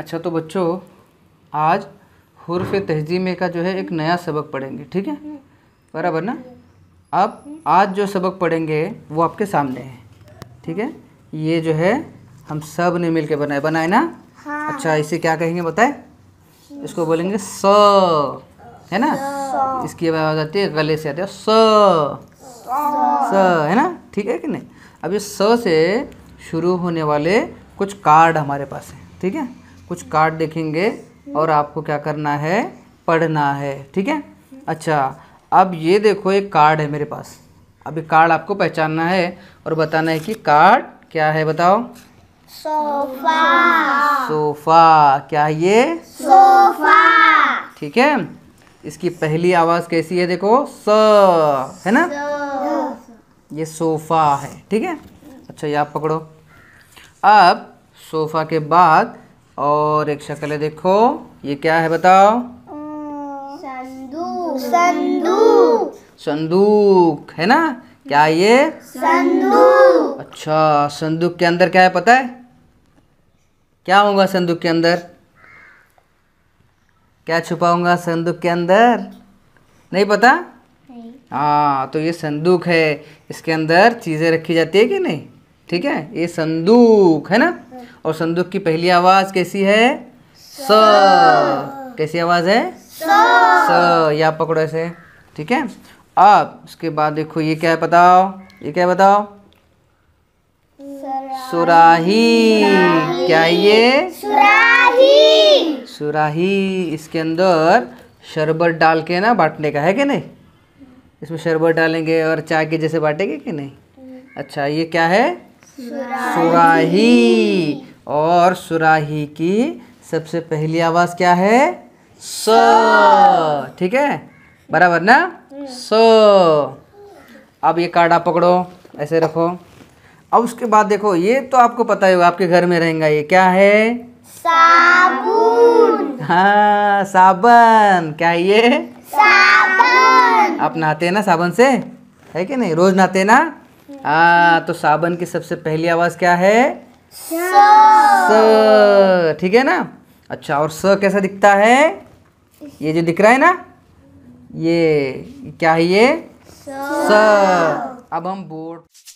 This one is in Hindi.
अच्छा तो बच्चों आज हुरफ तहजीमे का जो है एक नया सबक पढ़ेंगे ठीक है बराबर ना अब आज जो सबक पढ़ेंगे वो आपके सामने है ठीक है ये जो है हम सब ने मिल के बनाए बनाए ना हाँ। अच्छा इसे क्या कहेंगे बताए इसको बोलेंगे स है ना इसकी आवाज़ आती है गले से आती है स स है ना ठीक है कि नहीं अब ये स से शुरू होने वाले कुछ कार्ड हमारे पास हैं ठीक है कुछ कार्ड देखेंगे और आपको क्या करना है पढ़ना है ठीक है अच्छा अब ये देखो एक कार्ड है मेरे पास अभी कार्ड आपको पहचानना है और बताना है कि कार्ड क्या है बताओ सोफा सोफा क्या है ये सोफा ठीक है इसकी पहली आवाज़ कैसी है देखो स है ना ये सोफ़ा है ठीक है अच्छा ये आप पकड़ो अब सोफ़ा के बाद और एक शक्ल है देखो ये क्या है बताओ संदूक संदूक संदूक है ना क्या ये संदूक अच्छा संदूक के अंदर क्या है पता है क्या होगा संदूक के अंदर क्या छुपाऊंगा संदूक के अंदर नहीं पता हाँ तो ये संदूक है इसके अंदर चीज़ें रखी जाती है कि नहीं ठीक है ये संदूक है ना और संदूक की पहली आवाज़ कैसी है स कैसी आवाज़ है स या पकड़ो ऐसे ठीक है अब उसके बाद देखो ये क्या है बताओ ये क्या बताओ सुराही क्या ये सुराही सुराही इसके अंदर शरबत डाल के ना बांटने का है कि नहीं इसमें शरबत डालेंगे और चाय के जैसे बांटेंगे कि नहीं हम्म। अच्छा ये क्या है सुराही और सुराही की सबसे पहली आवाज क्या है स ठीक है बराबर ना स अब ये काढ़ा पकड़ो ऐसे रखो अब उसके बाद देखो ये तो आपको पता ही होगा आपके घर में रहेगा ये क्या है साबुन हाँ साबन क्या है ये साबन आप नहाते हैं ना साबन से है कि नहीं रोज नहाते ना आ, तो साबन की सबसे पहली आवाज़ क्या है स ठीक है ना अच्छा और स कैसा दिखता है ये जो दिख रहा है ना ये क्या है ये स अब हम बोर्ड